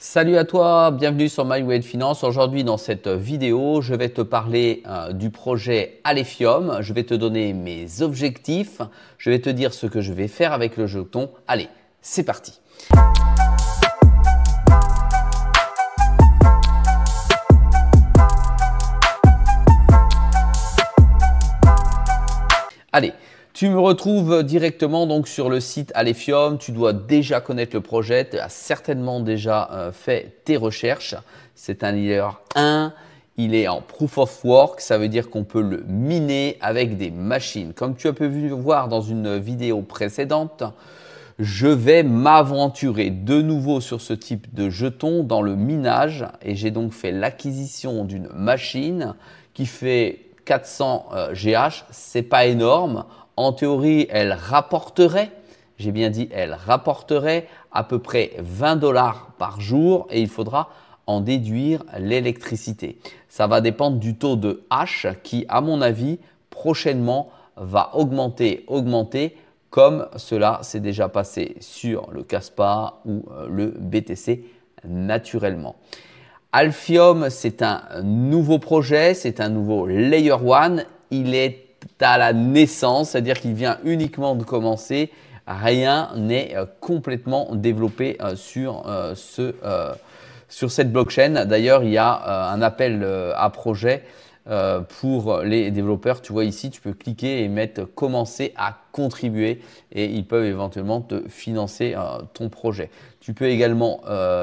Salut à toi, bienvenue sur My Finance. Aujourd'hui dans cette vidéo, je vais te parler euh, du projet Alephium. Je vais te donner mes objectifs, je vais te dire ce que je vais faire avec le jeton. Allez, c'est parti. Allez, tu me retrouves directement donc sur le site Alephium. Tu dois déjà connaître le projet. Tu as certainement déjà euh, fait tes recherches. C'est un leader 1. Il est en proof of work, ça veut dire qu'on peut le miner avec des machines. Comme tu as pu voir dans une vidéo précédente, je vais m'aventurer de nouveau sur ce type de jeton dans le minage et j'ai donc fait l'acquisition d'une machine qui fait 400 euh, GH, c'est pas énorme. En théorie, elle rapporterait, j'ai bien dit, elle rapporterait à peu près 20 dollars par jour et il faudra en déduire l'électricité. Ça va dépendre du taux de H qui, à mon avis, prochainement va augmenter, augmenter comme cela s'est déjà passé sur le CASPA ou euh, le BTC naturellement. Alphium, c'est un nouveau projet, c'est un nouveau Layer One. Il est as la naissance, c'est-à-dire qu'il vient uniquement de commencer. Rien n'est euh, complètement développé euh, sur, euh, ce, sur cette blockchain. D'ailleurs, il y a un appel à projet pour les développeurs. Tu vois ici, tu peux cliquer et mettre commencer à contribuer et ils peuvent éventuellement te financer ton projet. Tu peux également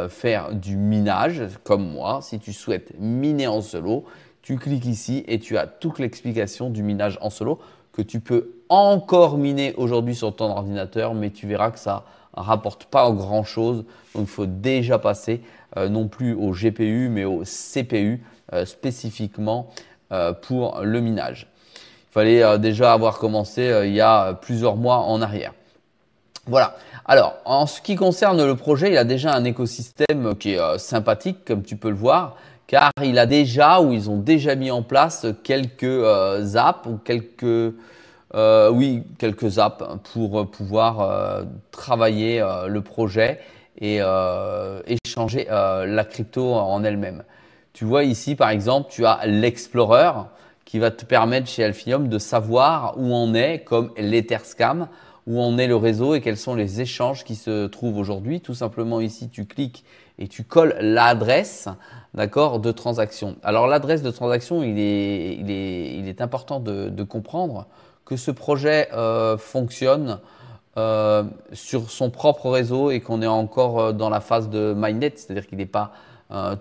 faire du minage comme moi si tu souhaites miner en solo. Tu cliques ici et tu as toute l'explication du minage en solo que tu peux encore miner aujourd'hui sur ton ordinateur, mais tu verras que ça ne rapporte pas grand chose. Donc il faut déjà passer euh, non plus au GPU, mais au CPU euh, spécifiquement euh, pour le minage. Il fallait déjà avoir commencé il y a plusieurs mois en arrière. Voilà. Alors, en ce qui concerne le projet, il y a déjà un écosystème qui est sympathique, comme tu peux le voir car il a déjà ou ils ont déjà mis en place quelques euh, apps ou quelques, euh, oui, quelques apps pour pouvoir euh, travailler le projet et échanger la crypto en elle-même. Tu vois ici par exemple, tu as l'Explorer qui va te permettre chez Alphium de savoir où on est comme l'Etherscam, où en est le réseau et quels sont les échanges qui se trouvent aujourd'hui. Tout simplement ici, tu cliques et tu colles l'adresse d'accord, de transaction. Alors l'adresse de transaction, il est, important de, comprendre que ce projet euh, fonctionne euh, sur son propre réseau et qu'on est encore euh, dans la phase de Mindnet, c'est-à-dire qu'il n'est pas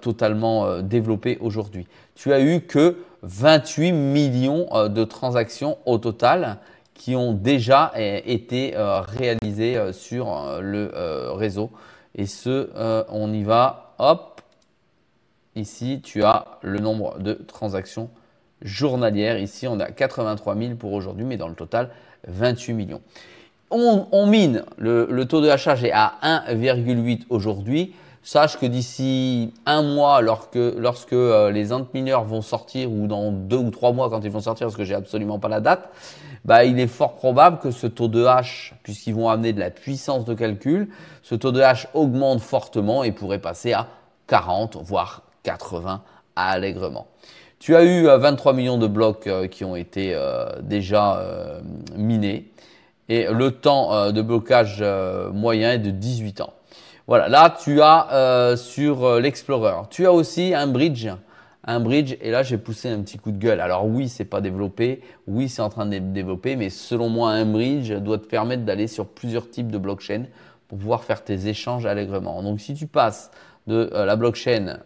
totalement développé aujourd'hui. Tu as eu que 28 millions de transactions au total qui ont déjà été réalisées sur le réseau et ce, euh, on y va. Hop. Ici, tu as le nombre de transactions journalières. Ici, on a 83 000 pour aujourd'hui, mais dans le total, 28 millions. On, mine. Le, le, taux de hachage est à 1,8 aujourd'hui. Sache que d'ici un mois, lorsque, lorsque euh, les entes mineurs vont sortir, ou dans deux ou trois mois quand ils vont sortir, parce que j'ai absolument pas la date, bah, il est fort probable que ce taux de H, puisqu'ils vont amener de la puissance de calcul, ce taux de H augmente fortement et pourrait passer à 40, voire 80 allègrement. Tu as eu 23 euh, millions de blocs euh, qui ont été déjà minés, et le temps de blocage moyen est de 18 ans. Voilà, là tu as euh, sur euh, l'Explorer, tu as aussi un bridge. Un bridge, et là j'ai poussé un petit coup de gueule. Alors oui, c'est pas développé, oui, c'est en train de développer, mais selon moi, un bridge doit te permettre d'aller sur plusieurs types de blockchain pour pouvoir faire tes échanges allègrement. Donc si tu passes de euh, la blockchain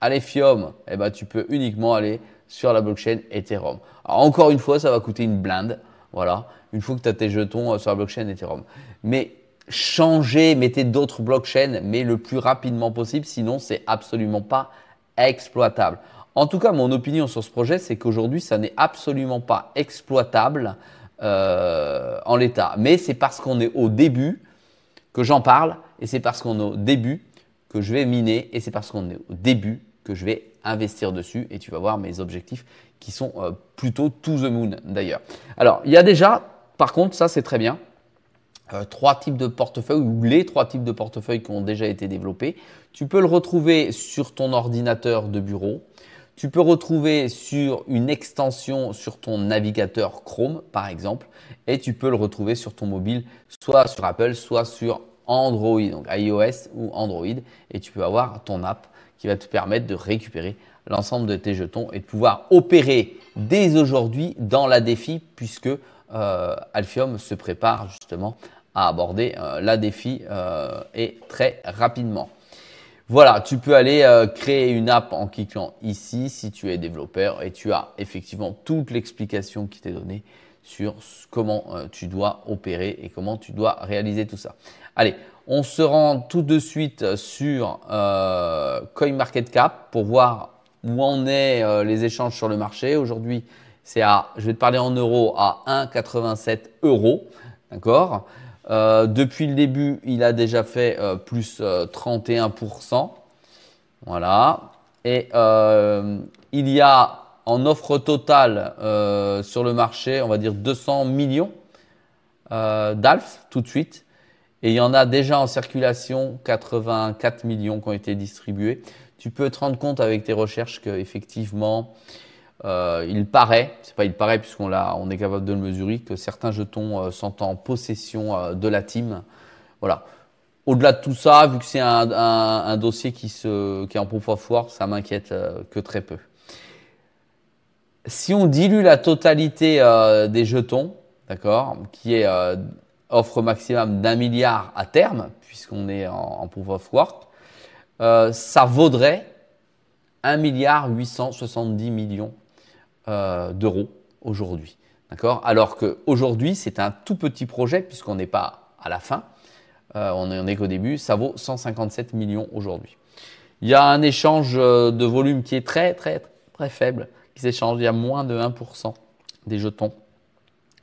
à l'Ethereum, eh ben, tu peux uniquement aller sur la blockchain Ethereum. Alors, encore une fois, ça va coûter une blinde. Voilà, une fois que tu as tes jetons sur la blockchain Ethereum. Mais changez, mettez d'autres blockchains, mais le plus rapidement possible, sinon c'est absolument pas exploitable. En tout cas, mon opinion sur ce projet, c'est qu'aujourd'hui, ça n'est absolument pas exploitable euh, en l'état. Mais c'est parce qu'on est au début que j'en parle, et c'est parce qu'on est au début que je vais miner, et c'est parce qu'on est au début que je vais investir dessus, et tu vas voir mes objectifs qui sont euh, plutôt to the moon d'ailleurs. Alors, il y a déjà, par contre, ça c'est très bien, euh, trois types de portefeuilles ou les trois types de portefeuilles qui ont déjà été développés. Tu peux le retrouver sur ton ordinateur de bureau. Tu peux retrouver sur une extension sur ton navigateur Chrome par exemple et tu peux le retrouver sur ton mobile soit sur Apple soit sur Android donc iOS ou Android et tu peux avoir ton app qui va te permettre de récupérer l'ensemble de tes jetons et de pouvoir opérer dès aujourd'hui dans la défi puisque euh, Alphium se prépare justement à aborder euh, la défi euh, et très rapidement. Voilà, tu peux aller euh, créer une app en cliquant ici si tu es développeur et tu as effectivement toute l'explication qui t'est donnée sur comment tu dois opérer et comment tu dois réaliser tout ça. Allez, on se rend tout de suite sur Market Cap pour voir où en est les échanges sur le marché. Aujourd'hui, c'est à, je vais te parler en euros, à 1,87 euros. D'accord euh, depuis le début, il a déjà fait euh, plus 31%. Euh, voilà. Et il y a en offre totale sur le marché, on va dire 200 millions d'ALF tout de suite. Et il y en a déjà en circulation 84 millions qui ont été distribués. Tu peux te rendre compte avec tes recherches qu'effectivement, effectivement euh, il paraît, c'est pas il paraît puisqu'on on est capable de le mesurer, que certains jetons euh, sont en possession euh, de la team. Voilà. Au-delà de tout ça, vu que c'est un, dossier qui, se, est en Proof of Work, ça m'inquiète que très peu. Si on dilue la totalité des jetons, d'accord, qui est offre maximum d'un milliard à terme, puisqu'on est en, proof of work, ça vaudrait 1 milliard millions euh, d'euros aujourd'hui. D'accord Alors qu'aujourd'hui, c'est un tout petit projet puisqu'on n'est pas à la fin, euh, on n'est qu'au début, ça vaut 157 millions aujourd'hui. Il y a un échange euh, de volume qui est très très très faible, qui s'échange, il y a moins de 1% des jetons,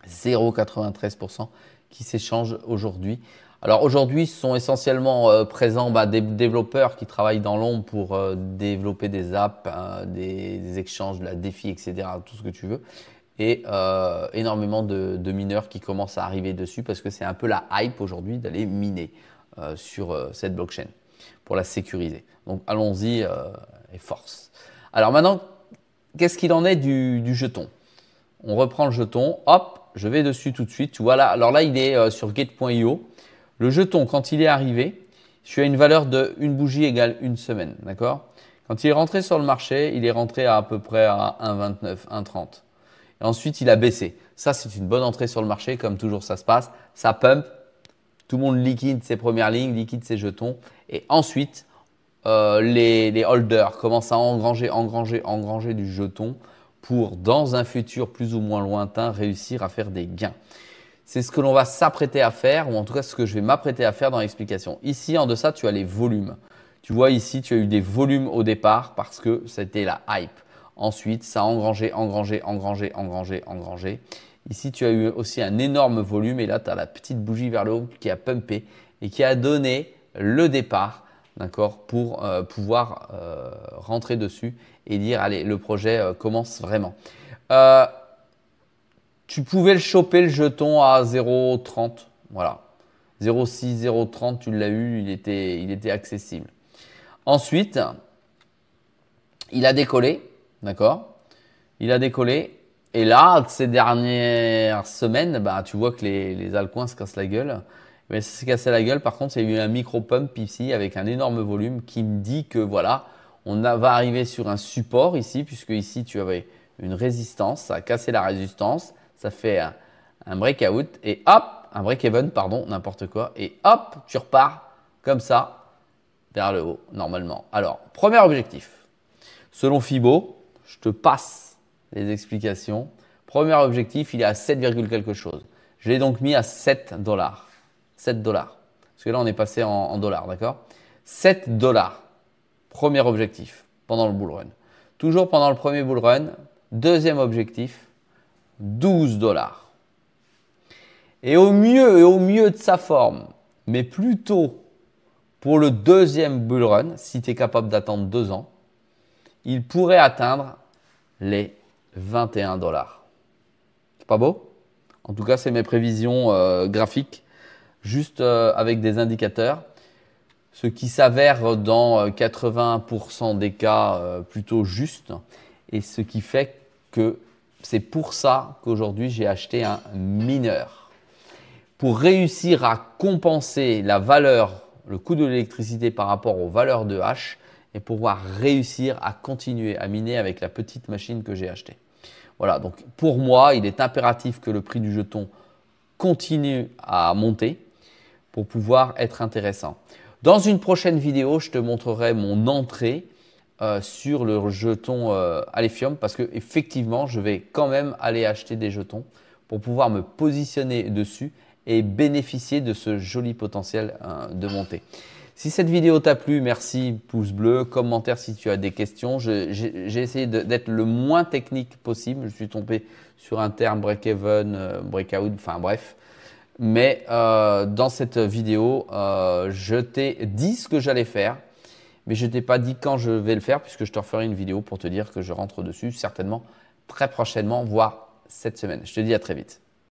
0,93% qui s'échangent aujourd'hui. Alors aujourd'hui, ce sont essentiellement euh, présents bah, des développeurs qui travaillent dans l'ombre pour euh, développer des apps, euh, des, échanges, de la défi, etc., tout ce que tu veux. Et énormément de, mineurs qui commencent à arriver dessus parce que c'est un peu la hype aujourd'hui d'aller miner sur cette blockchain pour la sécuriser. Donc allons-y et force. Alors maintenant, qu'est-ce qu'il en est du, jeton On reprend le jeton, hop, je vais dessus tout de suite. Voilà. alors là, il est sur gate.io. Le jeton, quand il est arrivé, je suis à une valeur de une bougie égale une semaine, d'accord Quand il est rentré sur le marché, il est rentré à à peu près à 1,29, 1,30. Et ensuite, il a baissé. Ça, c'est une bonne entrée sur le marché, comme toujours ça se passe. Ça pump, tout le monde liquide ses premières lignes, liquide ses jetons. Et ensuite, euh, les, holders commencent à engranger, engranger, engranger du jeton pour, dans un futur plus ou moins lointain, réussir à faire des gains. C'est ce que l'on va s'apprêter à faire, ou en tout cas ce que je vais m'apprêter à faire dans l'explication. Ici, en deçà, tu as les volumes. Tu vois ici, tu as eu des volumes au départ parce que c'était la hype. Ensuite, ça a engrangé, engrangé, engrangé, engrangé, engrangé. Ici, tu as eu aussi un énorme volume et là, tu as la petite bougie vers le haut qui a pumpé et qui a donné le départ d'accord, pour euh, pouvoir euh, rentrer dessus et dire allez, le projet euh, commence vraiment tu pouvais le choper le jeton à 0,30. Voilà. 0,6, 0,30, tu l'as eu, il était, accessible. Ensuite, il a décollé, d'accord Il a décollé. Et là, ces dernières semaines, bah, tu vois que les, les se cassent la gueule. Mais ça s'est cassé la gueule. Par contre, il y a eu un micro-pump ici avec un énorme volume qui me dit que voilà, on va arriver sur un support ici, puisque ici, tu avais une résistance, ça a cassé la résistance, ça fait un, break breakout et hop, un break-even, pardon, n'importe quoi. Et hop, tu repars comme ça vers le haut, normalement. Alors, premier objectif. Selon Fibo, je te passe les explications. Premier objectif, il est à 7, quelque chose. Je l'ai donc mis à 7 dollars. 7 dollars. Parce que là, on est passé en, en dollars, d'accord 7 dollars. Premier objectif pendant le bull run. Toujours pendant le premier bull run. Deuxième objectif, 12 dollars. Et au mieux, et au mieux de sa forme, mais plutôt pour le deuxième bull run, si tu es capable d'attendre deux ans, il pourrait atteindre les 21 dollars. C'est pas beau En tout cas, c'est mes prévisions euh, graphiques, juste euh, avec des indicateurs. Ce qui s'avère dans 80% euh, des cas plutôt juste et ce qui fait que c'est pour ça qu'aujourd'hui j'ai acheté un mineur. Pour réussir à compenser la valeur, le coût de l'électricité par rapport aux valeurs de H et pouvoir réussir à continuer à miner avec la petite machine que j'ai achetée. Voilà, donc pour moi, il est impératif que le prix du jeton continue à monter pour pouvoir être intéressant. Dans une prochaine vidéo, je te montrerai mon entrée euh, sur le jeton euh, Alephium parce que effectivement, je vais quand même aller acheter des jetons pour pouvoir me positionner dessus et bénéficier de ce joli potentiel euh, de montée. Si cette vidéo t'a plu, merci, pouce bleu, commentaire si tu as des questions. J'ai essayé d'être le moins technique possible. Je suis tombé sur un terme break-even, break euh, breakout, enfin bref. Mais dans cette vidéo, je t'ai dit ce que j'allais faire mais je ne t'ai pas dit quand je vais le faire, puisque je te referai une vidéo pour te dire que je rentre dessus certainement très prochainement, voire cette semaine. Je te dis à très vite.